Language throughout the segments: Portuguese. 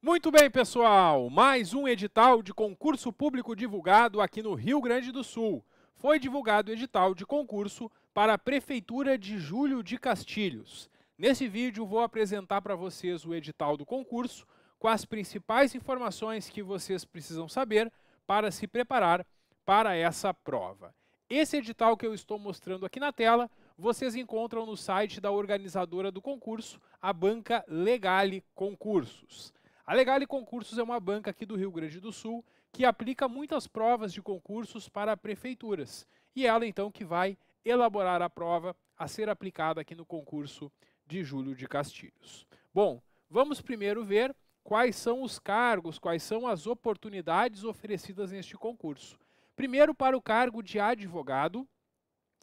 Muito bem, pessoal! Mais um edital de concurso público divulgado aqui no Rio Grande do Sul. Foi divulgado o edital de concurso para a Prefeitura de Júlio de Castilhos. Nesse vídeo vou apresentar para vocês o edital do concurso com as principais informações que vocês precisam saber para se preparar para essa prova. Esse edital que eu estou mostrando aqui na tela, vocês encontram no site da organizadora do concurso, a banca Legale Concursos. A Legale Concursos é uma banca aqui do Rio Grande do Sul que aplica muitas provas de concursos para prefeituras. E ela então que vai elaborar a prova a ser aplicada aqui no concurso de Júlio de Castilhos. Bom, vamos primeiro ver quais são os cargos, quais são as oportunidades oferecidas neste concurso. Primeiro, para o cargo de advogado,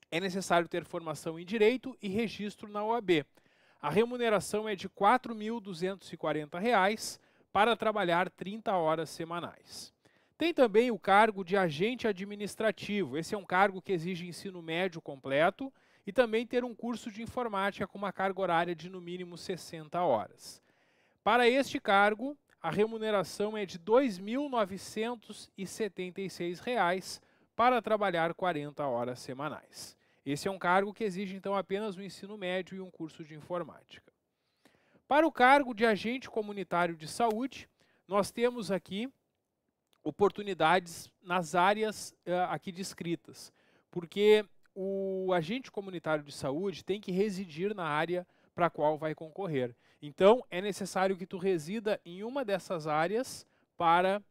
é necessário ter formação em direito e registro na OAB. A remuneração é de R$ 4.240, para trabalhar 30 horas semanais. Tem também o cargo de agente administrativo. Esse é um cargo que exige ensino médio completo e também ter um curso de informática com uma carga horária de no mínimo 60 horas. Para este cargo, a remuneração é de R$ 2.976 para trabalhar 40 horas semanais. Esse é um cargo que exige então apenas o um ensino médio e um curso de informática. Para o cargo de agente comunitário de saúde, nós temos aqui oportunidades nas áreas uh, aqui descritas, porque o agente comunitário de saúde tem que residir na área para a qual vai concorrer. Então, é necessário que tu resida em uma dessas áreas para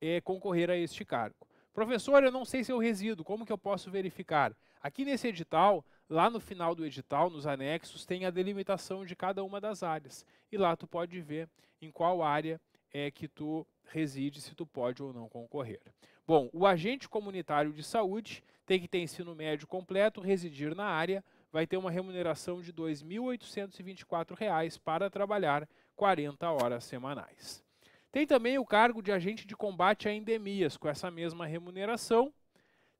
eh, concorrer a este cargo. Professor, eu não sei se eu resido, como que eu posso verificar? Aqui nesse edital, Lá no final do edital, nos anexos, tem a delimitação de cada uma das áreas. E lá tu pode ver em qual área é que tu reside, se tu pode ou não concorrer. Bom, o agente comunitário de saúde tem que ter ensino médio completo, residir na área, vai ter uma remuneração de R$ 2.824 para trabalhar 40 horas semanais. Tem também o cargo de agente de combate a endemias, com essa mesma remuneração,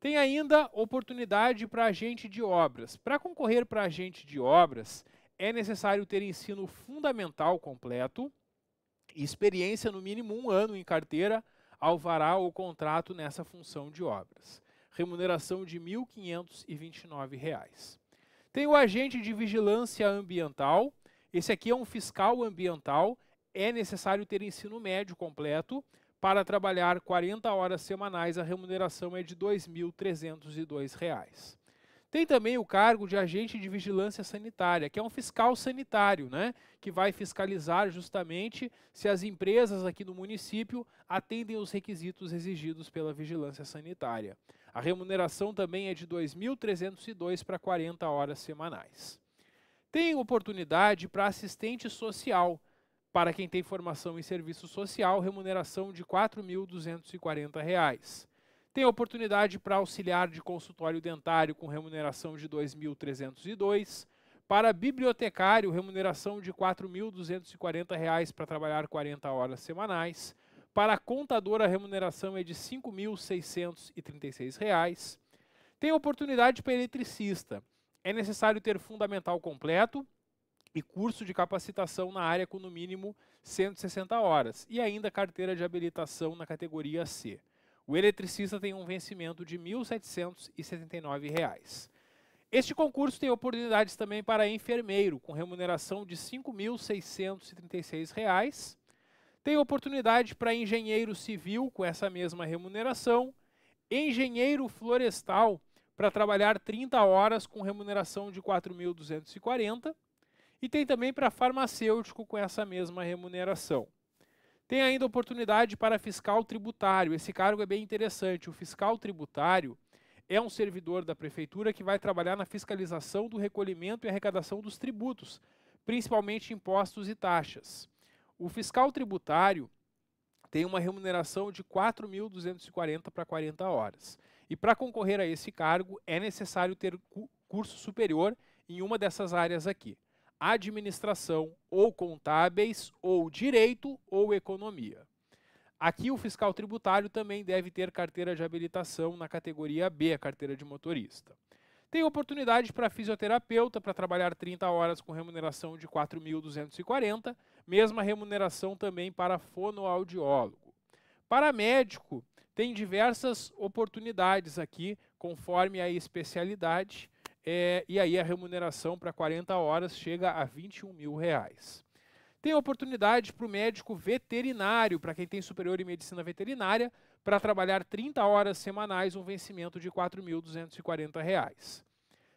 tem ainda oportunidade para agente de obras. Para concorrer para agente de obras, é necessário ter ensino fundamental completo, experiência no mínimo um ano em carteira, alvará o contrato nessa função de obras. Remuneração de R$ 1.529. Tem o agente de vigilância ambiental. Esse aqui é um fiscal ambiental. É necessário ter ensino médio completo, para trabalhar 40 horas semanais, a remuneração é de R$ 2.302. Tem também o cargo de agente de vigilância sanitária, que é um fiscal sanitário, né, que vai fiscalizar justamente se as empresas aqui no município atendem os requisitos exigidos pela vigilância sanitária. A remuneração também é de 2.302 para 40 horas semanais. Tem oportunidade para assistente social, para quem tem formação em serviço social, remuneração de R$ 4.240. Tem oportunidade para auxiliar de consultório dentário com remuneração de R$ 2.302. Para bibliotecário, remuneração de R$ 4.240 para trabalhar 40 horas semanais. Para contadora, a remuneração é de R$ 5.636. Tem oportunidade para eletricista. É necessário ter fundamental completo, e curso de capacitação na área com no mínimo 160 horas e ainda carteira de habilitação na categoria C. O eletricista tem um vencimento de R$ 1.779. Reais. Este concurso tem oportunidades também para enfermeiro, com remuneração de R$ 5.636. Tem oportunidade para engenheiro civil, com essa mesma remuneração. Engenheiro florestal, para trabalhar 30 horas, com remuneração de R$ 4.240. E tem também para farmacêutico com essa mesma remuneração. Tem ainda oportunidade para fiscal tributário. Esse cargo é bem interessante. O fiscal tributário é um servidor da prefeitura que vai trabalhar na fiscalização do recolhimento e arrecadação dos tributos, principalmente impostos e taxas. O fiscal tributário tem uma remuneração de 4.240 para 40 horas. E para concorrer a esse cargo é necessário ter curso superior em uma dessas áreas aqui administração ou contábeis ou direito ou economia. Aqui o fiscal tributário também deve ter carteira de habilitação na categoria B, a carteira de motorista. Tem oportunidade para fisioterapeuta para trabalhar 30 horas com remuneração de 4.240, mesma remuneração também para fonoaudiólogo. Para médico, tem diversas oportunidades aqui, conforme a especialidade, é, e aí a remuneração para 40 horas chega a 21 mil reais. Tem oportunidade para o médico veterinário, para quem tem superior em medicina veterinária, para trabalhar 30 horas semanais, um vencimento de R$ 4.240.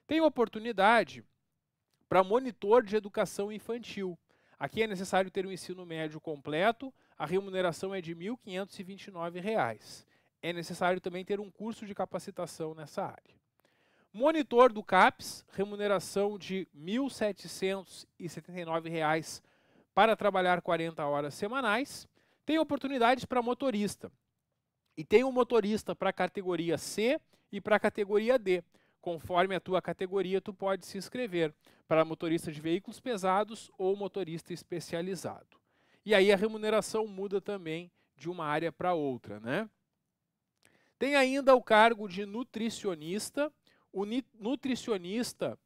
Tem oportunidade para monitor de educação infantil. Aqui é necessário ter um ensino médio completo, a remuneração é de R$ 1.529. É necessário também ter um curso de capacitação nessa área. Monitor do CAPES, remuneração de R$ 1.779 para trabalhar 40 horas semanais. Tem oportunidades para motorista. E tem um motorista para a categoria C e para a categoria D. Conforme a tua categoria, tu pode se inscrever para motorista de veículos pesados ou motorista especializado. E aí a remuneração muda também de uma área para outra, né? Tem ainda o cargo de nutricionista, o nutricionista,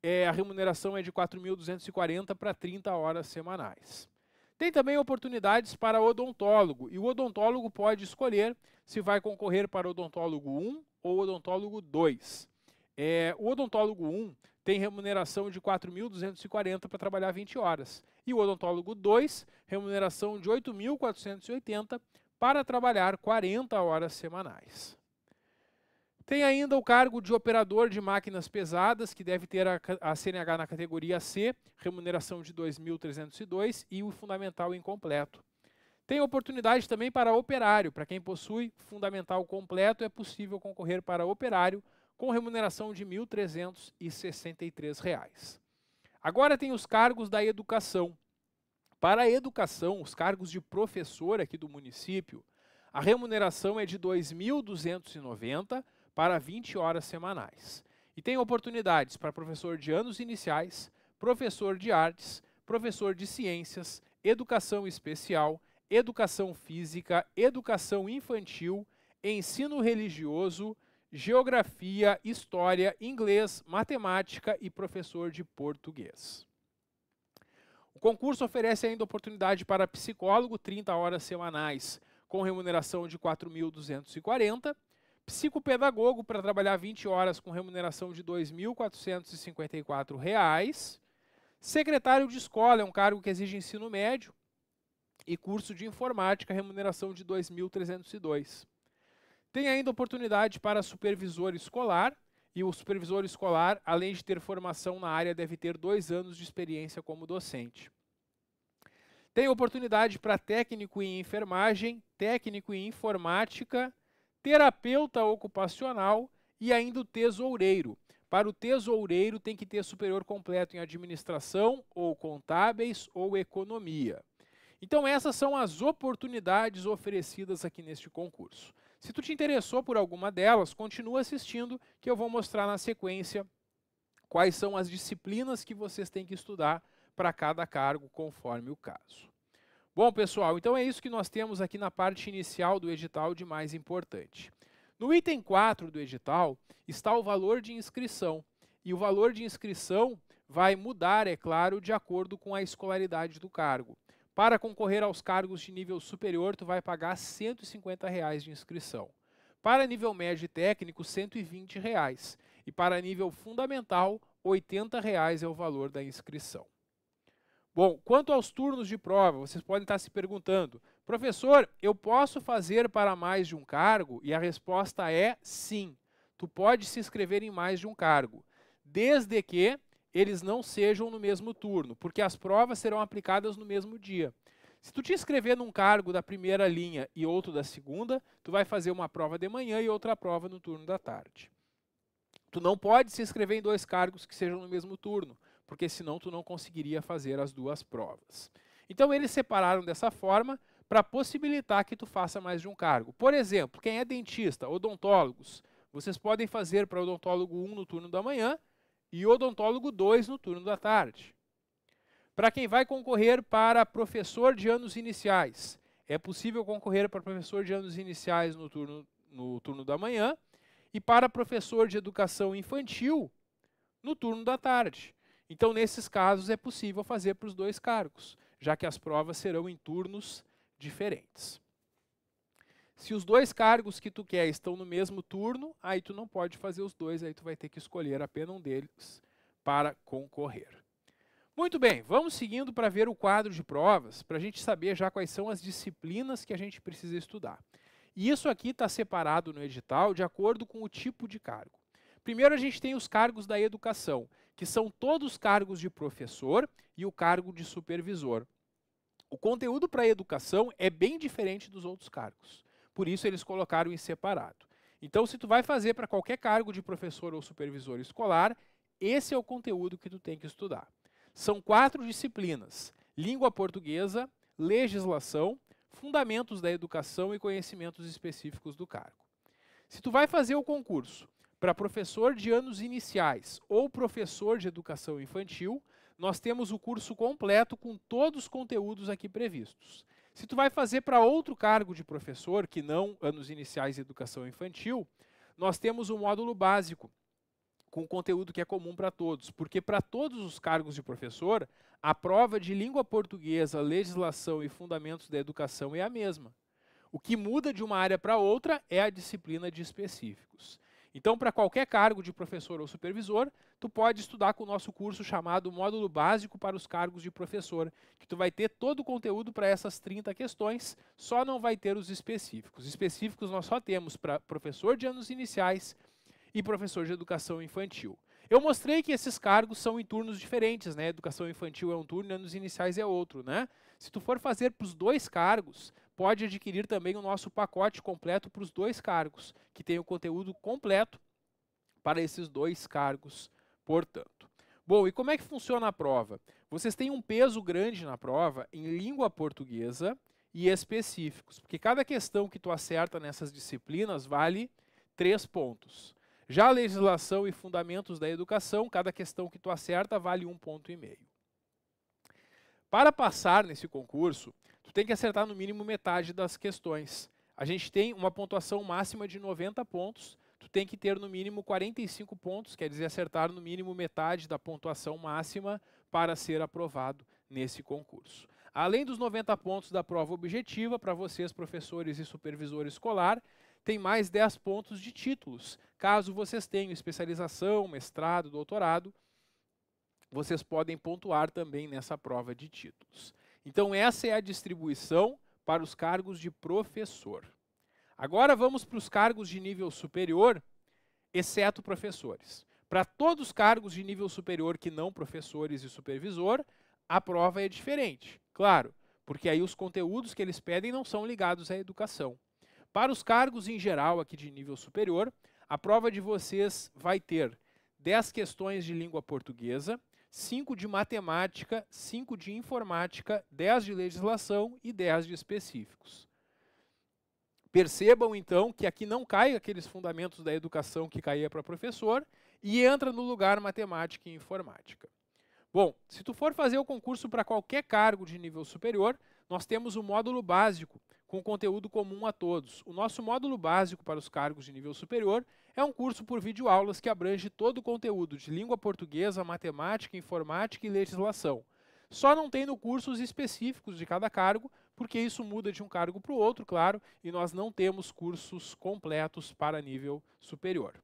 é, a remuneração é de 4.240 para 30 horas semanais. Tem também oportunidades para odontólogo, e o odontólogo pode escolher se vai concorrer para odontólogo 1 ou odontólogo 2. É, o odontólogo 1 tem remuneração de 4.240 para trabalhar 20 horas, e o odontólogo 2, remuneração de 8.480 para trabalhar 40 horas semanais. Tem ainda o cargo de operador de máquinas pesadas, que deve ter a, a CNH na categoria C, remuneração de 2.302 e o fundamental incompleto. Tem oportunidade também para operário. Para quem possui fundamental completo, é possível concorrer para operário com remuneração de R$ 1.363. Agora tem os cargos da educação. Para a educação, os cargos de professor aqui do município, a remuneração é de R$ 2.290 para 20 horas semanais. E tem oportunidades para professor de anos iniciais, professor de artes, professor de ciências, educação especial, educação física, educação infantil, ensino religioso, geografia, história, inglês, matemática e professor de português. O concurso oferece ainda oportunidade para psicólogo 30 horas semanais, com remuneração de 4.240, psicopedagogo para trabalhar 20 horas com remuneração de R$ 2.454. Secretário de escola é um cargo que exige ensino médio e curso de informática, remuneração de R$ 2.302. Tem ainda oportunidade para supervisor escolar, e o supervisor escolar, além de ter formação na área, deve ter dois anos de experiência como docente. Tem oportunidade para técnico em enfermagem, técnico em informática, terapeuta ocupacional e ainda o tesoureiro. Para o tesoureiro, tem que ter superior completo em administração, ou contábeis, ou economia. Então, essas são as oportunidades oferecidas aqui neste concurso. Se tu te interessou por alguma delas, continua assistindo, que eu vou mostrar na sequência quais são as disciplinas que vocês têm que estudar para cada cargo, conforme o caso. Bom, pessoal, então é isso que nós temos aqui na parte inicial do edital de mais importante. No item 4 do edital está o valor de inscrição. E o valor de inscrição vai mudar, é claro, de acordo com a escolaridade do cargo. Para concorrer aos cargos de nível superior, tu vai pagar R$ 150 de inscrição. Para nível médio e técnico, R$ 120. E para nível fundamental, R$ 80 é o valor da inscrição. Bom, quanto aos turnos de prova, vocês podem estar se perguntando, professor, eu posso fazer para mais de um cargo? E a resposta é sim. Tu pode se inscrever em mais de um cargo, desde que eles não sejam no mesmo turno, porque as provas serão aplicadas no mesmo dia. Se tu te inscrever num cargo da primeira linha e outro da segunda, tu vai fazer uma prova de manhã e outra prova no turno da tarde. Tu não pode se inscrever em dois cargos que sejam no mesmo turno, porque senão tu não conseguiria fazer as duas provas. Então eles separaram dessa forma para possibilitar que tu faça mais de um cargo. Por exemplo, quem é dentista, odontólogos, vocês podem fazer para odontólogo 1 no turno da manhã e odontólogo 2 no turno da tarde. Para quem vai concorrer para professor de anos iniciais, é possível concorrer para professor de anos iniciais no turno, no turno da manhã e para professor de educação infantil no turno da tarde. Então, nesses casos, é possível fazer para os dois cargos, já que as provas serão em turnos diferentes. Se os dois cargos que tu quer estão no mesmo turno, aí tu não pode fazer os dois, aí tu vai ter que escolher apenas um deles para concorrer. Muito bem, vamos seguindo para ver o quadro de provas, para a gente saber já quais são as disciplinas que a gente precisa estudar. E isso aqui está separado no edital de acordo com o tipo de cargo. Primeiro, a gente tem os cargos da educação, que são todos cargos de professor e o cargo de supervisor. O conteúdo para a educação é bem diferente dos outros cargos. Por isso, eles colocaram em separado. Então, se tu vai fazer para qualquer cargo de professor ou supervisor escolar, esse é o conteúdo que tu tem que estudar. São quatro disciplinas: língua portuguesa, legislação, fundamentos da educação e conhecimentos específicos do cargo. Se tu vai fazer o concurso para professor de anos iniciais ou professor de educação infantil, nós temos o curso completo com todos os conteúdos aqui previstos. Se tu vai fazer para outro cargo de professor, que não anos iniciais de educação infantil, nós temos o um módulo básico, com conteúdo que é comum para todos, porque para todos os cargos de professor, a prova de língua portuguesa, legislação e fundamentos da educação é a mesma. O que muda de uma área para outra é a disciplina de específicos. Então, para qualquer cargo de professor ou supervisor, tu pode estudar com o nosso curso chamado Módulo Básico para os Cargos de Professor, que tu vai ter todo o conteúdo para essas 30 questões, só não vai ter os específicos. Específicos nós só temos para professor de anos iniciais e professor de educação infantil. Eu mostrei que esses cargos são em turnos diferentes, né? Educação infantil é um turno, anos iniciais é outro, né? Se tu for fazer para os dois cargos, pode adquirir também o nosso pacote completo para os dois cargos, que tem o conteúdo completo para esses dois cargos, portanto. Bom, e como é que funciona a prova? Vocês têm um peso grande na prova em língua portuguesa e específicos, porque cada questão que tu acerta nessas disciplinas vale três pontos. Já a legislação e fundamentos da educação, cada questão que tu acerta vale um ponto e meio. Para passar nesse concurso, Tu tem que acertar no mínimo metade das questões. A gente tem uma pontuação máxima de 90 pontos. Tu tem que ter no mínimo 45 pontos, quer dizer, acertar no mínimo metade da pontuação máxima para ser aprovado nesse concurso. Além dos 90 pontos da prova objetiva, para vocês, professores e supervisor escolar, tem mais 10 pontos de títulos. Caso vocês tenham especialização, mestrado, doutorado, vocês podem pontuar também nessa prova de títulos. Então, essa é a distribuição para os cargos de professor. Agora vamos para os cargos de nível superior, exceto professores. Para todos os cargos de nível superior que não professores e supervisor, a prova é diferente. Claro, porque aí os conteúdos que eles pedem não são ligados à educação. Para os cargos em geral aqui de nível superior, a prova de vocês vai ter 10 questões de língua portuguesa, 5 de matemática, 5 de informática, 10 de legislação e 10 de específicos. Percebam então que aqui não cai aqueles fundamentos da educação que caía para professor e entra no lugar matemática e informática. Bom, se tu for fazer o concurso para qualquer cargo de nível superior, nós temos o um módulo básico com conteúdo comum a todos. O nosso módulo básico para os cargos de nível superior é um curso por videoaulas que abrange todo o conteúdo de língua portuguesa, matemática, informática e legislação. Só não tem no curso os específicos de cada cargo, porque isso muda de um cargo para o outro, claro, e nós não temos cursos completos para nível superior.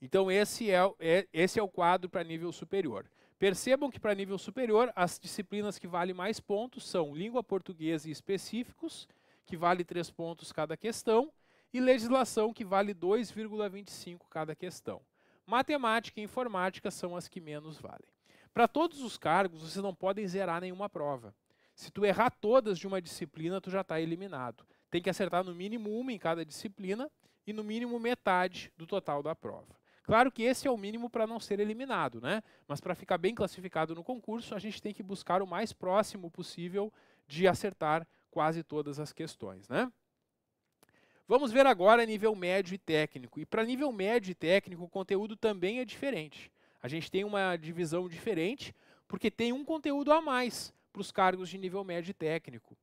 Então esse é, é esse é o quadro para nível superior. Percebam que para nível superior, as disciplinas que valem mais pontos são língua portuguesa e específicos, que vale três pontos cada questão, e legislação, que vale 2,25 cada questão. Matemática e informática são as que menos valem. Para todos os cargos, você não pode zerar nenhuma prova. Se tu errar todas de uma disciplina, tu já está eliminado. Tem que acertar no mínimo uma em cada disciplina e no mínimo metade do total da prova. Claro que esse é o mínimo para não ser eliminado, né? Mas para ficar bem classificado no concurso, a gente tem que buscar o mais próximo possível de acertar quase todas as questões, né? Vamos ver agora nível médio e técnico. E para nível médio e técnico, o conteúdo também é diferente. A gente tem uma divisão diferente, porque tem um conteúdo a mais para os cargos de nível médio e técnico.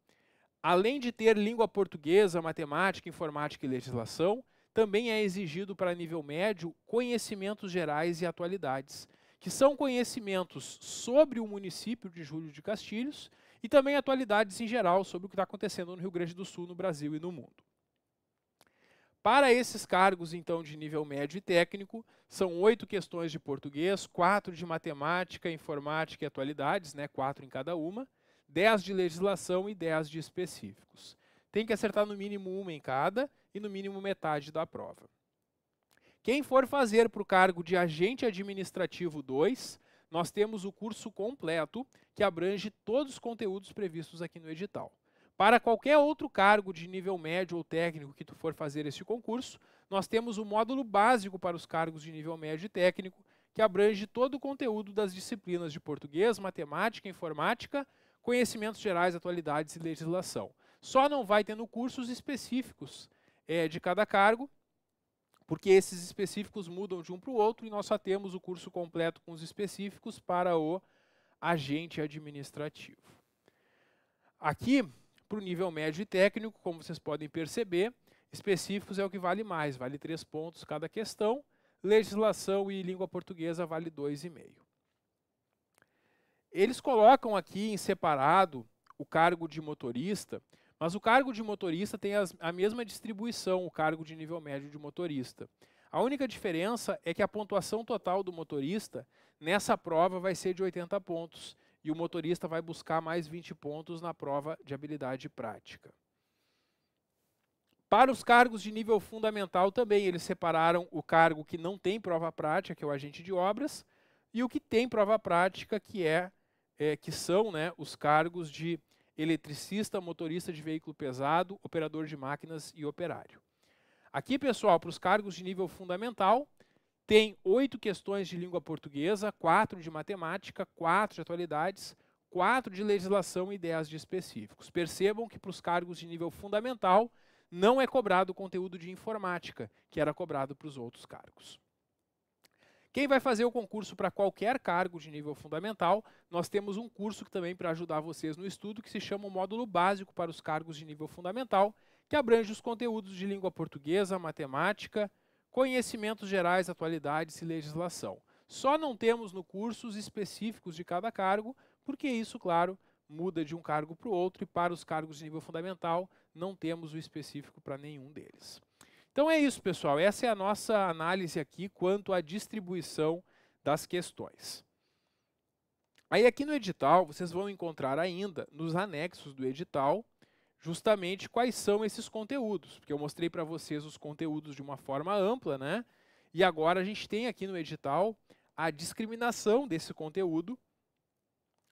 Além de ter língua portuguesa, matemática, informática e legislação, também é exigido para nível médio conhecimentos gerais e atualidades, que são conhecimentos sobre o município de Júlio de Castilhos e também atualidades em geral sobre o que está acontecendo no Rio Grande do Sul, no Brasil e no mundo. Para esses cargos, então, de nível médio e técnico, são oito questões de português, quatro de matemática, informática e atualidades, né, quatro em cada uma, dez de legislação e dez de específicos. Tem que acertar no mínimo uma em cada e no mínimo metade da prova. Quem for fazer para o cargo de agente administrativo 2, nós temos o curso completo que abrange todos os conteúdos previstos aqui no edital. Para qualquer outro cargo de nível médio ou técnico que tu for fazer esse concurso, nós temos o módulo básico para os cargos de nível médio e técnico, que abrange todo o conteúdo das disciplinas de português, matemática, informática, conhecimentos gerais, atualidades e legislação. Só não vai tendo cursos específicos é, de cada cargo, porque esses específicos mudam de um para o outro e nós só temos o curso completo com os específicos para o agente administrativo. Aqui para o nível médio e técnico, como vocês podem perceber, específicos é o que vale mais, vale três pontos cada questão. Legislação e língua portuguesa vale dois e meio. Eles colocam aqui em separado o cargo de motorista, mas o cargo de motorista tem as, a mesma distribuição, o cargo de nível médio de motorista. A única diferença é que a pontuação total do motorista nessa prova vai ser de 80 pontos e o motorista vai buscar mais 20 pontos na prova de habilidade prática. Para os cargos de nível fundamental também, eles separaram o cargo que não tem prova prática, que é o agente de obras, e o que tem prova prática, que é, é que são né, os cargos de eletricista, motorista de veículo pesado, operador de máquinas e operário. Aqui, pessoal, para os cargos de nível fundamental, tem oito questões de língua portuguesa, quatro de matemática, quatro de atualidades, quatro de legislação e dez de específicos. Percebam que para os cargos de nível fundamental não é cobrado o conteúdo de informática, que era cobrado para os outros cargos. Quem vai fazer o concurso para qualquer cargo de nível fundamental, nós temos um curso que também para ajudar vocês no estudo, que se chama o Módulo Básico para os Cargos de Nível Fundamental, que abrange os conteúdos de língua portuguesa, matemática, conhecimentos gerais, atualidades e legislação. Só não temos no curso os específicos de cada cargo, porque isso, claro, muda de um cargo para o outro e para os cargos de nível fundamental não temos o específico para nenhum deles. Então é isso, pessoal. Essa é a nossa análise aqui quanto à distribuição das questões. Aí aqui no edital, vocês vão encontrar ainda, nos anexos do edital, justamente quais são esses conteúdos, porque eu mostrei para vocês os conteúdos de uma forma ampla, né? E agora a gente tem aqui no edital a discriminação desse conteúdo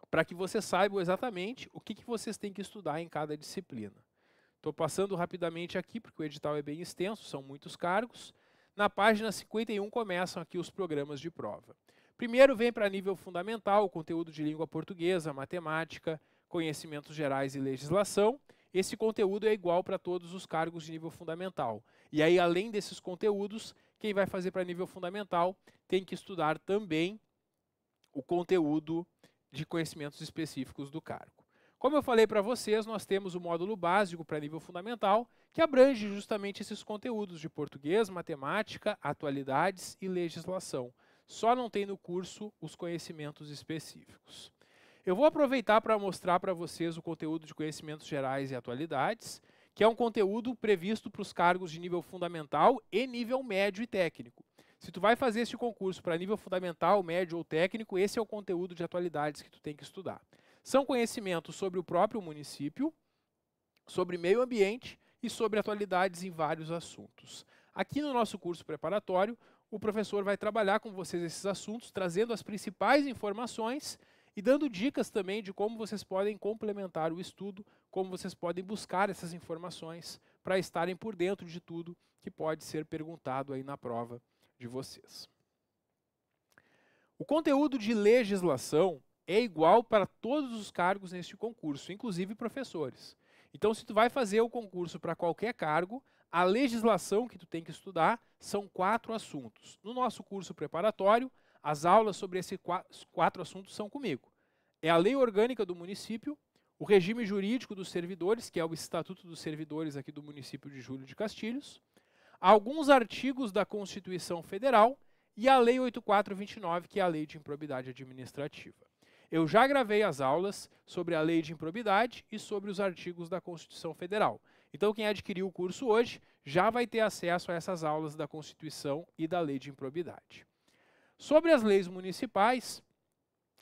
para que vocês saibam exatamente o que, que vocês têm que estudar em cada disciplina. Estou passando rapidamente aqui, porque o edital é bem extenso, são muitos cargos. Na página 51 começam aqui os programas de prova. Primeiro vem para nível fundamental, o conteúdo de língua portuguesa, matemática, conhecimentos gerais e legislação. Esse conteúdo é igual para todos os cargos de nível fundamental. E aí, além desses conteúdos, quem vai fazer para nível fundamental tem que estudar também o conteúdo de conhecimentos específicos do cargo. Como eu falei para vocês, nós temos o módulo básico para nível fundamental, que abrange justamente esses conteúdos de português, matemática, atualidades e legislação. Só não tem no curso os conhecimentos específicos. Eu vou aproveitar para mostrar para vocês o conteúdo de conhecimentos gerais e atualidades, que é um conteúdo previsto para os cargos de nível fundamental e nível médio e técnico. Se tu vai fazer este concurso para nível fundamental, médio ou técnico, esse é o conteúdo de atualidades que tu tem que estudar. São conhecimentos sobre o próprio município, sobre meio ambiente e sobre atualidades em vários assuntos. Aqui no nosso curso preparatório, o professor vai trabalhar com vocês esses assuntos, trazendo as principais informações e dando dicas também de como vocês podem complementar o estudo, como vocês podem buscar essas informações para estarem por dentro de tudo que pode ser perguntado aí na prova de vocês. O conteúdo de legislação é igual para todos os cargos neste concurso, inclusive professores. Então, se tu vai fazer o concurso para qualquer cargo, a legislação que tu tem que estudar são quatro assuntos. No nosso curso preparatório, as aulas sobre esses quatro assuntos são comigo. É a lei orgânica do município, o regime jurídico dos servidores, que é o Estatuto dos Servidores aqui do município de Júlio de Castilhos, alguns artigos da Constituição Federal e a Lei 8429, que é a Lei de Improbidade Administrativa. Eu já gravei as aulas sobre a Lei de Improbidade e sobre os artigos da Constituição Federal. Então, quem adquiriu o curso hoje já vai ter acesso a essas aulas da Constituição e da Lei de Improbidade. Sobre as leis municipais,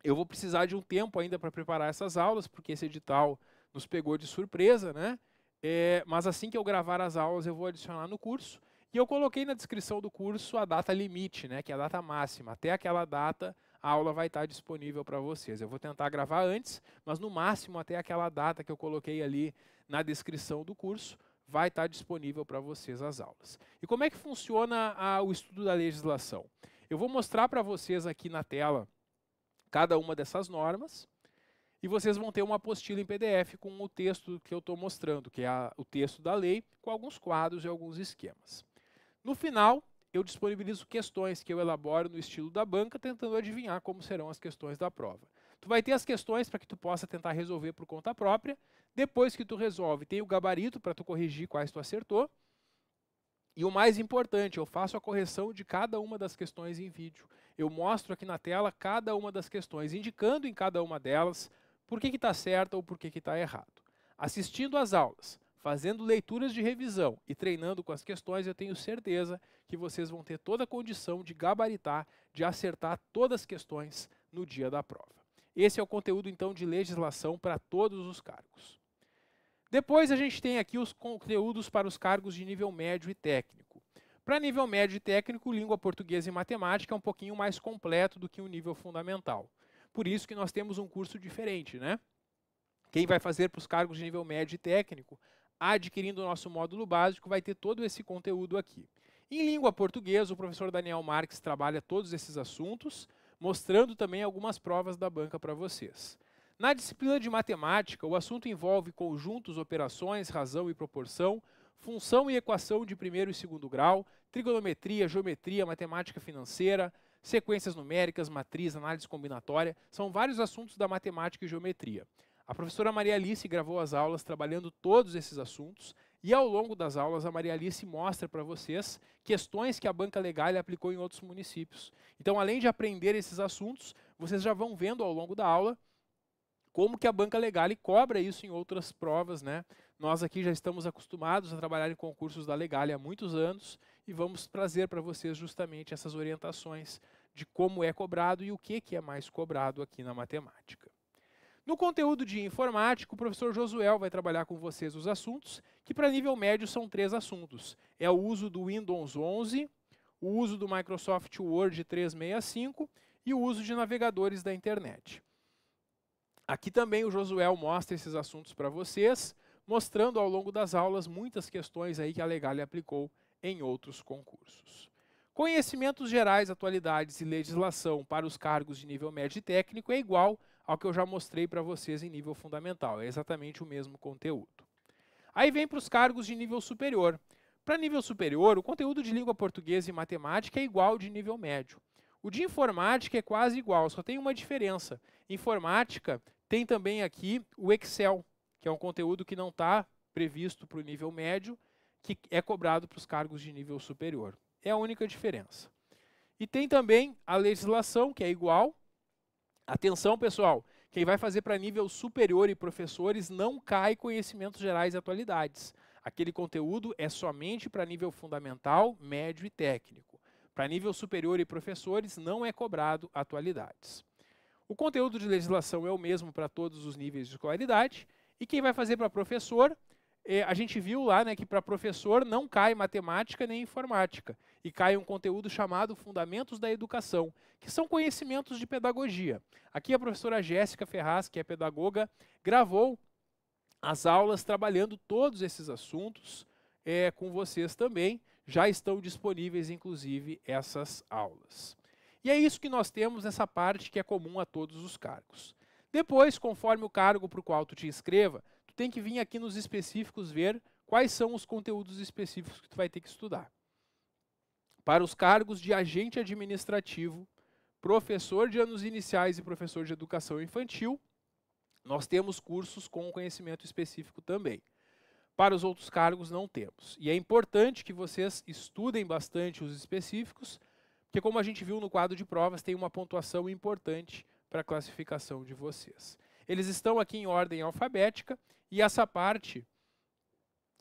eu vou precisar de um tempo ainda para preparar essas aulas, porque esse edital nos pegou de surpresa, né? É, mas assim que eu gravar as aulas, eu vou adicionar no curso. E eu coloquei na descrição do curso a data limite, né, que é a data máxima. Até aquela data a aula vai estar disponível para vocês. Eu vou tentar gravar antes, mas no máximo até aquela data que eu coloquei ali na descrição do curso vai estar disponível para vocês as aulas. E como é que funciona a, o estudo da legislação? Eu vou mostrar para vocês aqui na tela cada uma dessas normas e vocês vão ter uma apostila em PDF com o texto que eu estou mostrando, que é a, o texto da lei, com alguns quadros e alguns esquemas. No final, eu disponibilizo questões que eu elaboro no estilo da banca, tentando adivinhar como serão as questões da prova. Tu vai ter as questões para que tu possa tentar resolver por conta própria. Depois que tu resolve, tem o gabarito para tu corrigir quais tu acertou. E o mais importante, eu faço a correção de cada uma das questões em vídeo. Eu mostro aqui na tela cada uma das questões, indicando em cada uma delas por que está certa ou por que está errado. Assistindo às aulas, fazendo leituras de revisão e treinando com as questões, eu tenho certeza que vocês vão ter toda a condição de gabaritar, de acertar todas as questões no dia da prova. Esse é o conteúdo então de legislação para todos os cargos. Depois a gente tem aqui os conteúdos para os cargos de nível médio e técnico. Para nível médio e técnico, língua portuguesa e matemática é um pouquinho mais completo do que o um nível fundamental. Por isso que nós temos um curso diferente, né? Quem vai fazer para os cargos de nível médio e técnico, adquirindo o nosso módulo básico, vai ter todo esse conteúdo aqui. Em língua portuguesa, o professor Daniel Marques trabalha todos esses assuntos, mostrando também algumas provas da banca para vocês. Na disciplina de matemática, o assunto envolve conjuntos, operações, razão e proporção, função e equação de primeiro e segundo grau, trigonometria, geometria, matemática financeira, sequências numéricas, matriz, análise combinatória, são vários assuntos da matemática e geometria. A professora Maria Alice gravou as aulas trabalhando todos esses assuntos e ao longo das aulas a Maria Alice mostra para vocês questões que a Banca Legal aplicou em outros municípios. Então, além de aprender esses assuntos, vocês já vão vendo ao longo da aula como que a banca Legale cobra isso em outras provas, né? Nós aqui já estamos acostumados a trabalhar em concursos da Legale há muitos anos e vamos trazer para vocês justamente essas orientações de como é cobrado e o que, que é mais cobrado aqui na matemática. No conteúdo de informática, o professor Josuel vai trabalhar com vocês os assuntos, que para nível médio são três assuntos. É o uso do Windows 11, o uso do Microsoft Word 365 e o uso de navegadores da internet. Aqui também o Josuel mostra esses assuntos para vocês, mostrando ao longo das aulas muitas questões aí que a Legale aplicou em outros concursos. Conhecimentos gerais, atualidades e legislação para os cargos de nível médio e técnico é igual ao que eu já mostrei para vocês em nível fundamental, é exatamente o mesmo conteúdo. Aí vem para os cargos de nível superior. Para nível superior, o conteúdo de língua portuguesa e matemática é igual ao de nível médio. O de informática é quase igual, só tem uma diferença. Informática tem também aqui o Excel, que é um conteúdo que não está previsto para o nível médio, que é cobrado para os cargos de nível superior. É a única diferença. E tem também a legislação, que é igual. Atenção, pessoal, quem vai fazer para nível superior e professores não cai conhecimentos gerais e atualidades. Aquele conteúdo é somente para nível fundamental, médio e técnico. Para nível superior e professores não é cobrado atualidades. O conteúdo de legislação é o mesmo para todos os níveis de escolaridade. E quem vai fazer para professor, é, a gente viu lá né, que para professor não cai matemática nem informática. E cai um conteúdo chamado Fundamentos da Educação, que são conhecimentos de pedagogia. Aqui a professora Jéssica Ferraz, que é pedagoga, gravou as aulas trabalhando todos esses assuntos é, com vocês também. Já estão disponíveis, inclusive, essas aulas. E é isso que nós temos nessa parte que é comum a todos os cargos. Depois, conforme o cargo para o qual tu te inscreva, tu tem que vir aqui nos específicos ver quais são os conteúdos específicos que tu vai ter que estudar. Para os cargos de agente administrativo, professor de anos iniciais e professor de educação infantil, nós temos cursos com conhecimento específico também. Para os outros cargos não temos. E é importante que vocês estudem bastante os específicos porque, como a gente viu no quadro de provas, tem uma pontuação importante para a classificação de vocês. Eles estão aqui em ordem alfabética e essa parte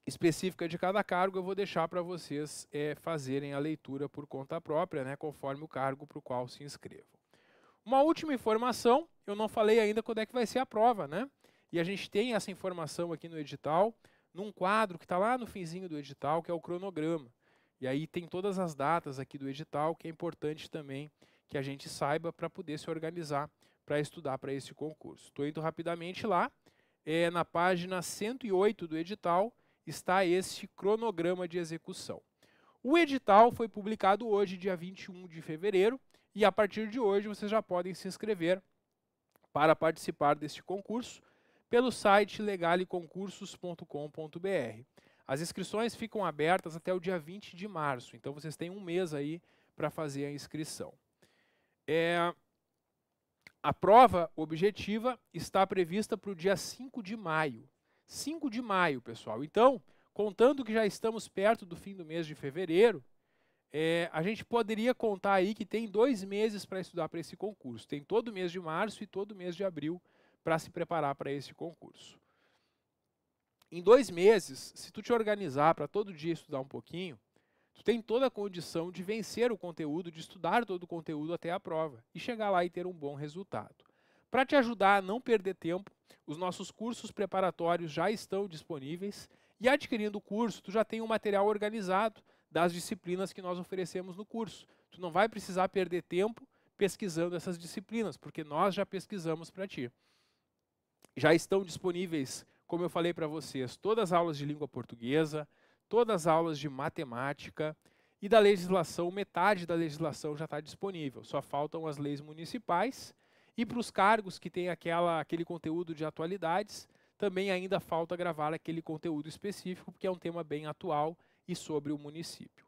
específica de cada cargo eu vou deixar para vocês é, fazerem a leitura por conta própria, né, conforme o cargo para o qual se inscrevam. Uma última informação, eu não falei ainda quando é que vai ser a prova, né? E a gente tem essa informação aqui no edital, num quadro que está lá no finzinho do edital, que é o cronograma. E aí tem todas as datas aqui do edital que é importante também que a gente saiba para poder se organizar para estudar para esse concurso. Estou indo rapidamente lá. É, na página 108 do edital está esse cronograma de execução. O edital foi publicado hoje, dia 21 de fevereiro, e a partir de hoje vocês já podem se inscrever para participar deste concurso pelo site legaleconcursos.com.br. As inscrições ficam abertas até o dia 20 de março, então vocês têm um mês aí para fazer a inscrição. É, a prova objetiva está prevista para o dia 5 de maio. 5 de maio, pessoal. Então, contando que já estamos perto do fim do mês de fevereiro, é, a gente poderia contar aí que tem dois meses para estudar para esse concurso. Tem todo mês de março e todo mês de abril para se preparar para esse concurso em dois meses, se tu te organizar para todo dia estudar um pouquinho, tu tem toda a condição de vencer o conteúdo, de estudar todo o conteúdo até a prova e chegar lá e ter um bom resultado. Para te ajudar a não perder tempo, os nossos cursos preparatórios já estão disponíveis e adquirindo o curso, tu já tem o um material organizado das disciplinas que nós oferecemos no curso. Tu não vai precisar perder tempo pesquisando essas disciplinas, porque nós já pesquisamos para ti. Já estão disponíveis como eu falei para vocês, todas as aulas de língua portuguesa, todas as aulas de matemática e da legislação, metade da legislação já está disponível. Só faltam as leis municipais e para os cargos que têm aquela, aquele conteúdo de atualidades, também ainda falta gravar aquele conteúdo específico, porque é um tema bem atual e sobre o município.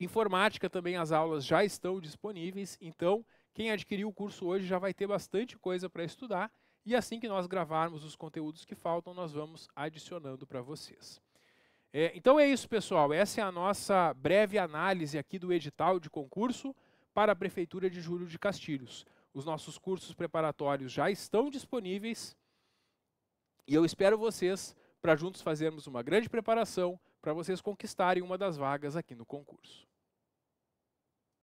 Informática também as aulas já estão disponíveis, então quem adquiriu o curso hoje já vai ter bastante coisa para estudar e assim que nós gravarmos os conteúdos que faltam, nós vamos adicionando para vocês. É, então é isso, pessoal. Essa é a nossa breve análise aqui do edital de concurso para a Prefeitura de Júlio de Castilhos. Os nossos cursos preparatórios já estão disponíveis e eu espero vocês para juntos fazermos uma grande preparação para vocês conquistarem uma das vagas aqui no concurso.